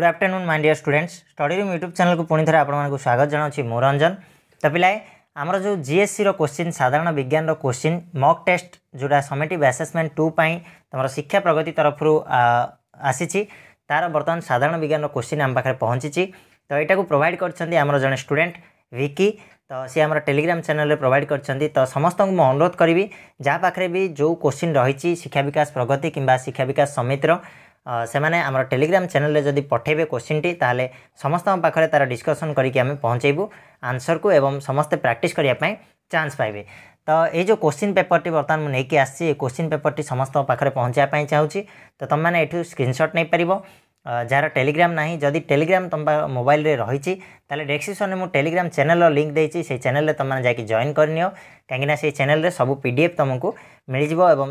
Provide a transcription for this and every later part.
good afternoon my dear students study room YouTube ચેનલକୁ ପୁଣି ଥରେ ଆପଣମାନଙ୍କୁ ସ୍ୱାଗତ ଜଣାଉଛି ମୁଁ ରଞ୍ଜନ ତ ପିଲାଏ ଆମର ଯେଉଁ ଜିଏସ୍ସିର କୋଶ୍ଚିନ୍ ସାଧାରଣ ବିଜ୍ଞାନର କୋଶ୍ଚିନ୍ ମକ୍ ଟେଷ୍ଟ ଯେଉଁଟା ସମିଟିଭ୍ ଆସେସମେଣ୍ଟ ଟୁ ପାଇଁ ତୁମର ଶିକ୍ଷା ପ୍ରଗତି ତରଫରୁ ଆସିଛି ତା'ର ବର୍ତ୍ତମାନ ସାଧାରଣ ବିଜ୍ଞାନର କୋଶ୍ଚିନ୍ ଆମ ପାଖରେ ପହଞ୍ଚିଛି ତ ଏଇଟାକୁ ପ୍ରୋଭାଇଡ଼ କରିଛନ୍ତି ଆମର ଜଣେ ଷ୍ଟୁଡେଣ୍ଟ ଭିକି ତ ସିଏ ଆମର ଟେଲିଗ୍ରାମ ଚ୍ୟାନେଲରେ ପ୍ରୋଭାଇଡ଼ କରିଛନ୍ତି ତ ସମସ୍ତଙ୍କୁ ମୁଁ ଅନୁରୋଧ କରିବି ଯାହା ପାଖରେ ବି ଯେଉଁ କୋଶ୍ଚିନ୍ ରହିଛି ଶିକ୍ଷା ବିକାଶ ପ୍ରଗତି କିମ୍ବା ଶିକ୍ଷା ବିକାଶ ସମିତିର ସେମାନେ ଆମର ଟେଲିଗ୍ରାମ ଚ୍ୟାନେଲରେ ଯଦି ପଠାଇବେ କୋଶ୍ଚିନ୍ଟି ତାହେଲେ ସମସ୍ତଙ୍କ ପାଖରେ ତା'ର ଡିସ୍କସନ୍ କରିକି ଆମେ ପହଞ୍ଚାଇବୁ ଆନ୍ସରକୁ ଏବଂ ସମସ୍ତେ ପ୍ରାକ୍ଟିସ୍ କରିବା ପାଇଁ ଚାନ୍ସ ପାଇବେ ତ ଏଇ ଯେଉଁ କୋଶ୍ଚିନ୍ ପେପରଟି ବର୍ତ୍ତମାନ ମୁଁ ନେଇକି ଆସିଛି ଏ କୋଶ୍ଚିନ୍ ପେପରଟି ସମସ୍ତଙ୍କ ପାଖରେ ପହଞ୍ଚାଇବା ପାଇଁ ଚାହୁଁଛି ତ ତୁମମାନେ ଏଠୁ ସ୍କ୍ରିନଶଟ୍ ନେଇପାରିବ যার টেলিগ্রাম না যদি টেলিগ্রাম তোমার মোবাইলে রয়েছে তাহলে ডেসক্রিপশনে মু টেলিগ্রাম চ্যানেল লিঙ্ক দিয়েছি সেই চ্যানেলে তোমার যাই জয়েন করেনিও কিনা সেই চ্যানেলে সবু পিডিএফ তোমাকে মিলিযোগ এবং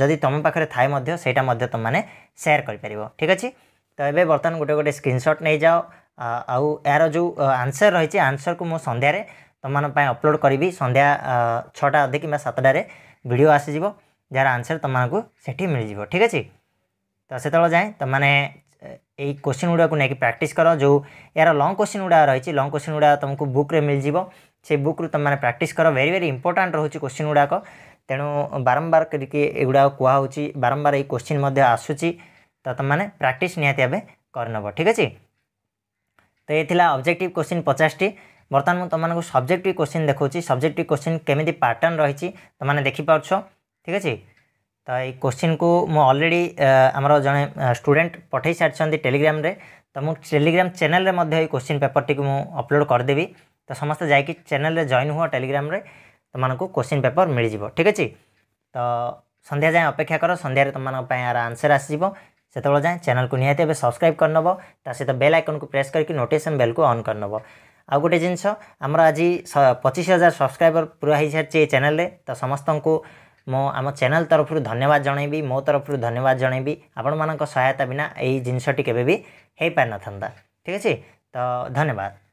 যদি তোম পাখে থাকে সেইটা তোমাকে সেয়ার করে পার ঠিক আছে তো এবে বর্তমান গোটে গোটে স্ক্রিনশট নিয়ে যাও আউ এর যে আনসর রয়েছে আনসরক মু সন্ধ্যায় তোমাদের অপলোড করবি সন্ধ্যা ছটা অধে কিংবা সাতটার ভিডিও আসিযোগ যার আনসর তোমাকে সেটি মিলিযোগ ঠিক আছে তো সেতবে যায় তোমাদের এই কোশ্চিନ୍ গুড়াক নেই প্রাक्टिस কর যে এর লং কোশ্চিন গুড়া রয়েছে লং কোশ্চিন গুড়া তুমি বুক্রে মিলিযোগ সে বুক্রু তোমার প্রাक्टिस কর ভেরি ভেরি ইম্পর্টাট রয়েছে কোশ্চিন গুড়াক তেণু বারম্বার করিকি এগুলা হচ্ছে বারম্বার এই কোশ্চিন মধ্যে আসুচি তো তোমার প্রাक्टिस নিহতি এবে করে নেব ঠিক আছে তো এ লা অবজেক্টিভ কোশ্চিন পচাশটি বর্তমান মু তোমাকে সবজেক্টিভ কোশ্চিন দেখছি সবজেক্টিভ কোশ্চিন কেমিতি প্যাটর্ন রয়েছে তোমাকে দেখিপারছ ঠিক আছে ତ ଏଇ କୋଶ୍ଚିନ୍କୁ ମୁଁ ଅଲରେଡ଼ି ଆମର ଜଣେ ଷ୍ଟୁଡ଼େଣ୍ଟ ପଠାଇ ସାରିଛନ୍ତି ଟେଲିଗ୍ରାମରେ ତ ମୁଁ ଟେଲିଗ୍ରାମ ଚ୍ୟାନେଲରେ ମଧ୍ୟ ଏଇ କୋଶ୍ଚିନ୍ ପେପରଟିକୁ ମୁଁ ଅପଲୋଡ଼ କରିଦେବି ତ ସମସ୍ତେ ଯାଇକି ଚ୍ୟାନେଲରେ ଜଏନ୍ ହୁଅ ଟେଲିଗ୍ରାମରେ ତୁମମାନଙ୍କୁ କୋଶ୍ଚିନ୍ ପେପର ମିଳିଯିବ ଠିକ୍ ଅଛି ତ ସନ୍ଧ୍ୟା ଯାଏଁ ଅପେକ୍ଷା କର ସନ୍ଧ୍ୟାରେ ତୁମମାନଙ୍କ ପାଇଁ ଏହାର ଆନ୍ସର୍ ଆସିଯିବ ସେତେବେଳେ ଯାଏଁ ଚ୍ୟାନେଲକୁ ନିହାତି ଏବେ ସବସ୍କ୍ରାଇବ୍ କରିନେବ ତା ସହିତ ବେଲ୍ ଆଇକନ୍କୁ ପ୍ରେସ୍ କରିକି ନୋଟିଫିକେସନ୍ ବେଲ୍କୁ ଅନ୍ କରିନେବ ଆଉ ଗୋଟେ ଜିନିଷ ଆମର ଆଜି ପଚିଶ ହଜାର ସବସ୍କ୍ରାଇବର ପୁରା ହୋଇସାରିଛି ଏଇ ଚ୍ୟାନେଲରେ ତ ସମସ୍ତଙ୍କୁ ମୁଁ ଆମ ଚ୍ୟାନେଲ୍ ତରଫରୁ ଧନ୍ୟବାଦ ଜଣାଇବି ମୋ ତରଫରୁ ଧନ୍ୟବାଦ ଜଣାଇବି ଆପଣମାନଙ୍କ ସହାୟତା ବିନା ଏଇ ଜିନିଷଟି କେବେ ବି ହୋଇପାରିନଥାନ୍ତା ଠିକ୍ ଅଛି ତ ଧନ୍ୟବାଦ